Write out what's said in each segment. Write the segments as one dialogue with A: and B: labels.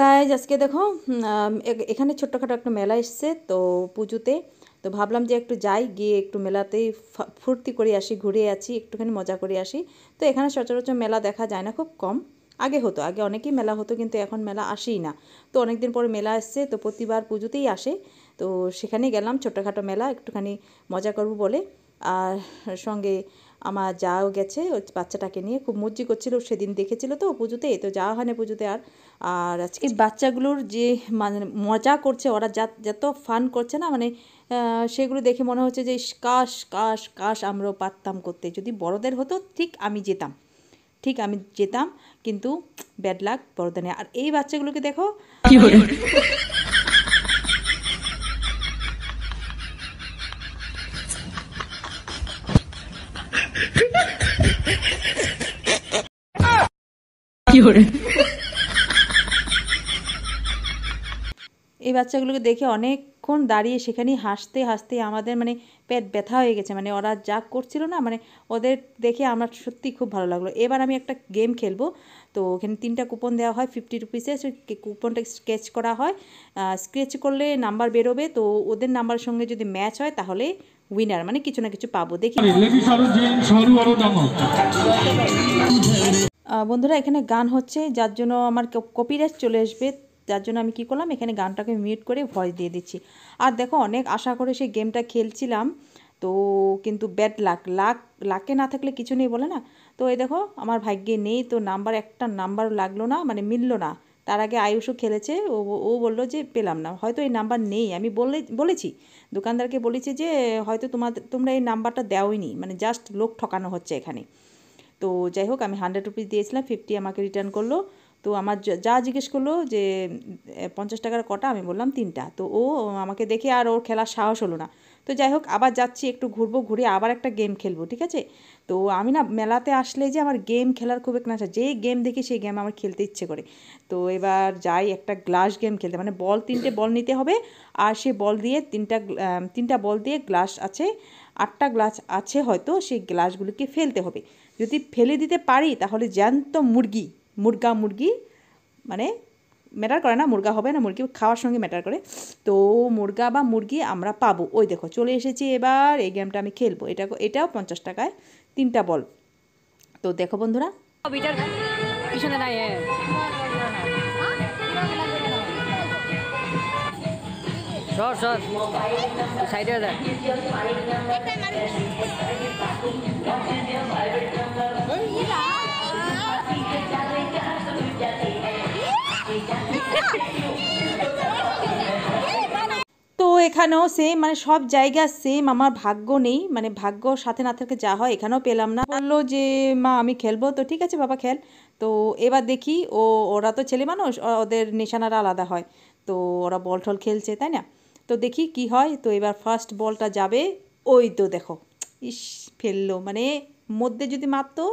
A: গায়ে আজকে দেখো এখানে ছোট্টখাটো একটা মেলা এসছে তো পুজোতে তো ভাবলাম যে একটু যাই গিয়ে একটু মেলাতে ফুর্তি করে আসি ঘুরে আছি একটুখানি মজা করে আসি তো এখানে সচরাচর মেলা দেখা যায় না খুব কম আগে হতো আগে অনেকেই মেলা হতো কিন্তু এখন মেলা আসেই না তো অনেক দিন পরে মেলা আসছে তো প্রতিবার পুজোতেই আসে তো সেখানে গেলাম ছোটোখাটো মেলা একটুখানি মজা করব বলে আর সঙ্গে আমার যাও গেছে ওই বাচ্চাটাকে নিয়ে খুব মজ্জি করছিল সেদিন দেখেছিল তো পুজোতে তো যাওয়া হয় না পুজোতে আর আর আজকে বাচ্চাগুলোর যে মানে মজা করছে ওরা যা যত ফান করছে না মানে সেগুলো দেখে মনে হচ্ছে যে কাশ কাশ কাশ আমরাও পারতাম করতে যদি বড়দের হতো ঠিক আমি যেতাম ঠিক আমি যেতাম কিন্তু ব্যাড লাক বড়দের আর এই বাচ্চাগুলোকে দেখো কি এই বাচ্চাগুলোকে দেখে অনেকক্ষণ দাঁড়িয়ে সেখানেই হাসতে হাসতে আমাদের মানে পেট ব্যথা হয়ে গেছে মানে ওরা যা করছিল না মানে ওদের দেখে আমার সত্যি খুব ভালো লাগলো এবার আমি একটা গেম খেলবো তো ওখানে তিনটা কুপন দেওয়া হয় ফিফটি রুপিসে কুপনটা স্কেচ করা হয় স্কেচ করলে নাম্বার বেরোবে তো ওদের নাম্বারের সঙ্গে যদি ম্যাচ হয় তাহলে উইনার মানে কিছু না কিছু পাবো দেখি বন্ধুরা এখানে গান হচ্ছে যার জন্য আমার কপিরাইট চলে আসবে যার জন্য আমি কি করলাম এখানে গানটাকে মিউট করে ভয়েস দিয়ে দিচ্ছি আর দেখো অনেক আশা করে সেই গেমটা খেলছিলাম তো কিন্তু ব্যাড লাক লাক লাকে না থাকলে কিছু নেই বলে না তো এই দেখো আমার ভাগ্যে নেই তো নাম্বার একটা নাম্বার লাগলো না মানে মিললো না তার আগে আয়ুষও খেলেছে ও ও বললো যে পেলাম না হয়তো এই নাম্বার নেই আমি বলে বলেছি দোকানদারকে বলেছি যে হয়তো তোমাদের তোমরা এই নাম্বারটা দেওইনি মানে জাস্ট লোক ঠকানো হচ্ছে এখানে তো যাই হোক আমি হান্ড্রেড রুপিস দিয়েছিলাম ফিফটি আমাকে রিটার্ন করলো তো আমার যা জিজ্ঞেস করলো যে পঞ্চাশ টাকার কটা আমি বললাম তিনটা তো ও আমাকে দেখে আর ওর খেলার সাহস হলো না তো যাই হোক আবার যাচ্ছি একটু ঘুরবো ঘুরে আবার একটা গেম খেলবো ঠিক আছে তো আমি না মেলাতে আসলে যে আমার গেম খেলার খুব একটা আছে যে গেম দেখি সেই গেম আমার খেলতে ইচ্ছে করে তো এবার যাই একটা গ্লাস গেম খেলতে মানে বল তিনটে বল নিতে হবে আর সে বল দিয়ে তিনটা তিনটা বল দিয়ে গ্লাস আছে আটটা গ্লাস আছে হয়তো সেই গ্লাসগুলিকে ফেলতে হবে যদি ফেলে দিতে পারি তাহলে জ্যান্ত মুরগি মুরগা মুরগি মানে ম্যাটার করে না মুরগা হবে না মুরগি খাওয়ার সঙ্গে ম্যাটার করে তো মুরগা বা মুরগি আমরা পাবো ওই দেখো চলে এসেছি এবার এই গেমটা আমি খেলবো এটা এটাও পঞ্চাশ টাকায় তিনটা বল তো দেখো বন্ধুরা সর সর সাইডে এখানেও সেম মানে সব জায়গা সেম আমার ভাগ্য নেই মানে ভাগ্য সাথে না থাকে যা হয় এখানেও পেলাম না বললো যে মা আমি খেলবো তো ঠিক আছে বাবা খেল তো এবার দেখি ও ওরা তো ছেলে মানুষ ওদের নিশানারা আলাদা হয় তো ওরা বল টল খেলছে তাই না তো দেখি কি হয় তো এবার ফার্স্ট বলটা যাবে ওই তো দেখো ইস ফেললো মানে মধ্যে যদি মারতো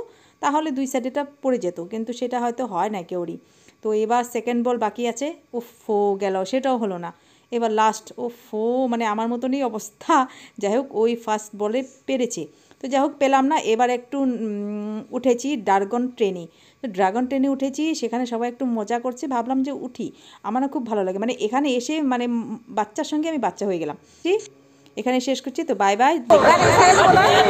A: তাহলে দুই সাইডেটা পড়ে যেত কিন্তু সেটা হয়তো হয় না কেউরই তো এবার সেকেন্ড বল বাকি আছে উফ গেল সেটাও হলো না এবার লাস্ট ও ফো মানে আমার মতনই অবস্থা যাই হোক ওই ফার্স্ট বলে পেরেছে তো যাই হোক পেলাম না এবার একটু উঠেছি ড্রাগন ট্রেনে তো ড্রাগন ট্রেনে উঠেছি সেখানে সবাই একটু মজা করছে ভাবলাম যে উঠি আমার খুব ভালো লাগে মানে এখানে এসে মানে বাচ্চার সঙ্গে আমি বাচ্চা হয়ে গেলাম এখানে শেষ করছি তো বাই বাই